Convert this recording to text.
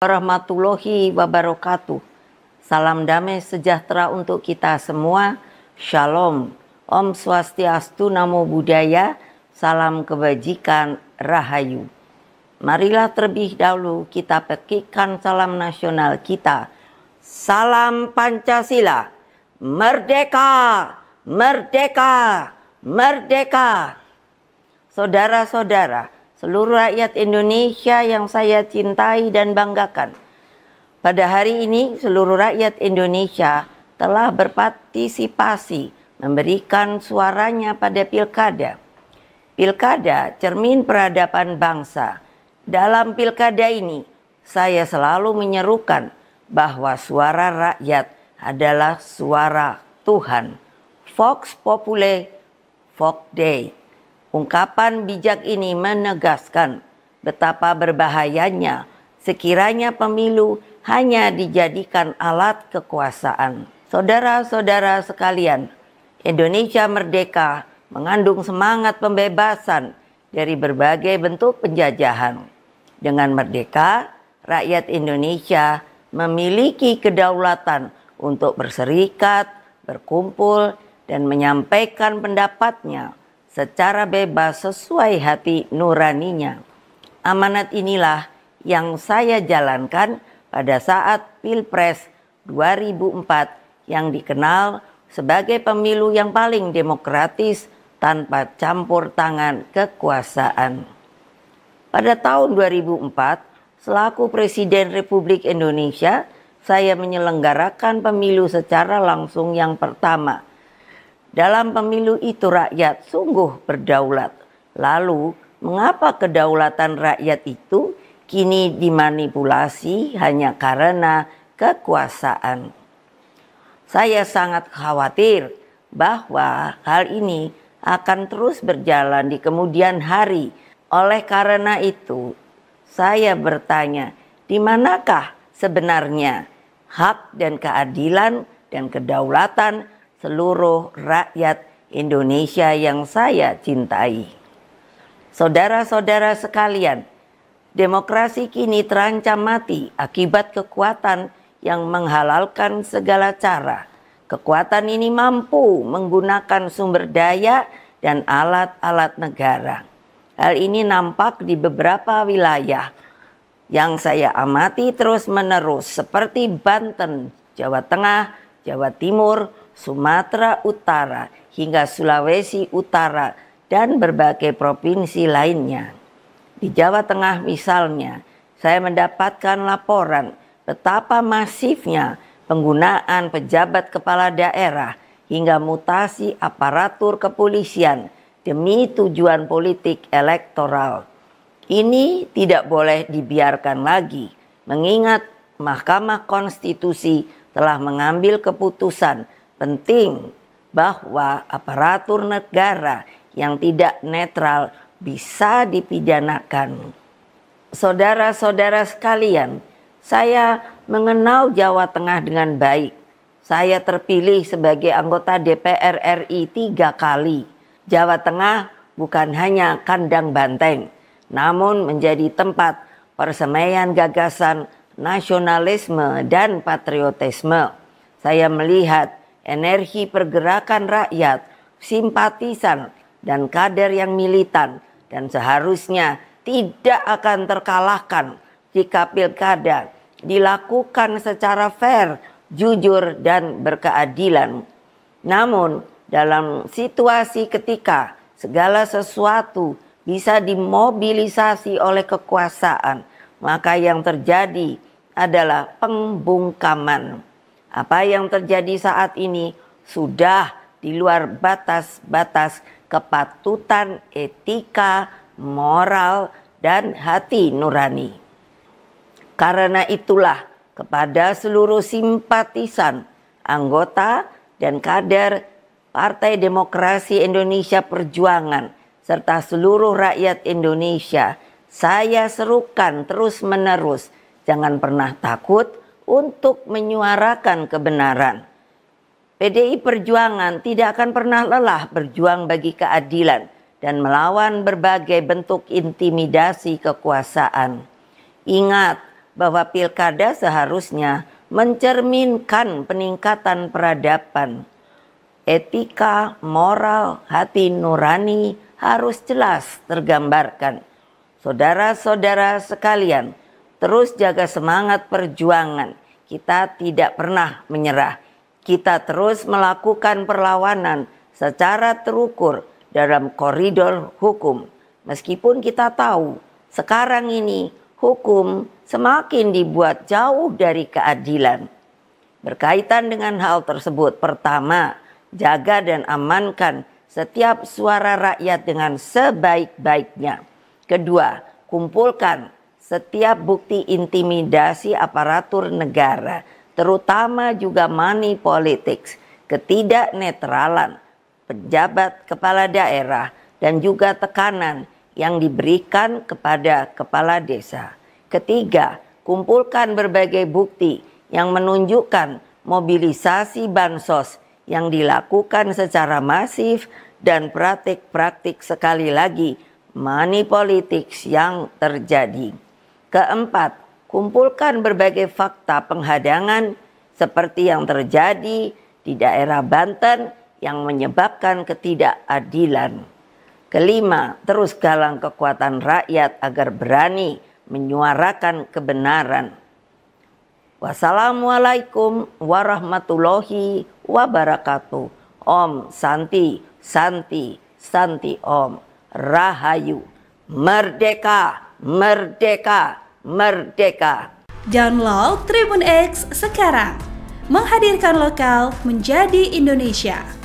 warahmatullahi wabarakatuh. Salam damai sejahtera untuk kita semua. Shalom. Om Swastiastu Namo Buddhaya. Salam kebajikan Rahayu. Marilah terlebih dahulu kita pekikan salam nasional kita. Salam Pancasila. Merdeka! Merdeka! Merdeka! Saudara-saudara, seluruh rakyat Indonesia yang saya cintai dan banggakan. Pada hari ini, seluruh rakyat Indonesia telah berpartisipasi memberikan suaranya pada pilkada. Pilkada cermin peradaban bangsa. Dalam pilkada ini, saya selalu menyerukan bahwa suara rakyat adalah suara Tuhan. Fox populi, Fox day. Ungkapan bijak ini menegaskan betapa berbahayanya sekiranya pemilu hanya dijadikan alat kekuasaan. Saudara-saudara sekalian, Indonesia merdeka mengandung semangat pembebasan dari berbagai bentuk penjajahan. Dengan merdeka, rakyat Indonesia memiliki kedaulatan untuk berserikat, berkumpul, dan menyampaikan pendapatnya secara bebas sesuai hati nuraninya. Amanat inilah yang saya jalankan pada saat Pilpres 2004 yang dikenal sebagai pemilu yang paling demokratis tanpa campur tangan kekuasaan. Pada tahun 2004, selaku Presiden Republik Indonesia, saya menyelenggarakan pemilu secara langsung yang pertama – dalam pemilu itu rakyat sungguh berdaulat. Lalu, mengapa kedaulatan rakyat itu kini dimanipulasi hanya karena kekuasaan? Saya sangat khawatir bahwa hal ini akan terus berjalan di kemudian hari. Oleh karena itu, saya bertanya, di manakah sebenarnya hak dan keadilan dan kedaulatan seluruh rakyat Indonesia yang saya cintai. Saudara-saudara sekalian, demokrasi kini terancam mati akibat kekuatan yang menghalalkan segala cara. Kekuatan ini mampu menggunakan sumber daya dan alat-alat negara. Hal ini nampak di beberapa wilayah yang saya amati terus-menerus seperti Banten, Jawa Tengah, Jawa Timur, Sumatera Utara hingga Sulawesi Utara dan berbagai provinsi lainnya. Di Jawa Tengah misalnya, saya mendapatkan laporan betapa masifnya penggunaan pejabat kepala daerah hingga mutasi aparatur kepolisian demi tujuan politik elektoral. Ini tidak boleh dibiarkan lagi, mengingat Mahkamah Konstitusi telah mengambil keputusan penting bahwa aparatur negara yang tidak netral bisa dipidanakan. Saudara-saudara sekalian, saya mengenal Jawa Tengah dengan baik. Saya terpilih sebagai anggota DPR RI tiga kali. Jawa Tengah bukan hanya kandang banteng, namun menjadi tempat persemaian gagasan nasionalisme dan patriotisme. Saya melihat energi pergerakan rakyat, simpatisan, dan kader yang militan, dan seharusnya tidak akan terkalahkan jika pilkada dilakukan secara fair, jujur, dan berkeadilan. Namun, dalam situasi ketika segala sesuatu bisa dimobilisasi oleh kekuasaan, maka yang terjadi adalah pembungkaman. Apa yang terjadi saat ini sudah di luar batas-batas kepatutan etika, moral, dan hati nurani. Karena itulah kepada seluruh simpatisan, anggota, dan kader Partai Demokrasi Indonesia Perjuangan serta seluruh rakyat Indonesia, saya serukan terus-menerus jangan pernah takut untuk menyuarakan kebenaran. PDI Perjuangan tidak akan pernah lelah berjuang bagi keadilan dan melawan berbagai bentuk intimidasi kekuasaan. Ingat bahwa pilkada seharusnya mencerminkan peningkatan peradaban. Etika, moral, hati nurani harus jelas tergambarkan. Saudara-saudara sekalian, Terus jaga semangat perjuangan. Kita tidak pernah menyerah. Kita terus melakukan perlawanan secara terukur dalam koridor hukum. Meskipun kita tahu sekarang ini hukum semakin dibuat jauh dari keadilan. Berkaitan dengan hal tersebut, pertama, jaga dan amankan setiap suara rakyat dengan sebaik-baiknya. Kedua, kumpulkan setiap bukti intimidasi aparatur negara, terutama juga money politics, ketidaknetralan pejabat kepala daerah, dan juga tekanan yang diberikan kepada kepala desa. Ketiga, kumpulkan berbagai bukti yang menunjukkan mobilisasi bansos yang dilakukan secara masif dan praktik-praktik sekali lagi money politics yang terjadi. Keempat, kumpulkan berbagai fakta penghadangan seperti yang terjadi di daerah Banten yang menyebabkan ketidakadilan. Kelima, terus galang kekuatan rakyat agar berani menyuarakan kebenaran. Wassalamualaikum warahmatullahi wabarakatuh. Om Santi, Santi, Santi Om. Rahayu. Merdeka! merdeka, merdeka. Download Tribun X sekarang. Menghadirkan lokal menjadi Indonesia.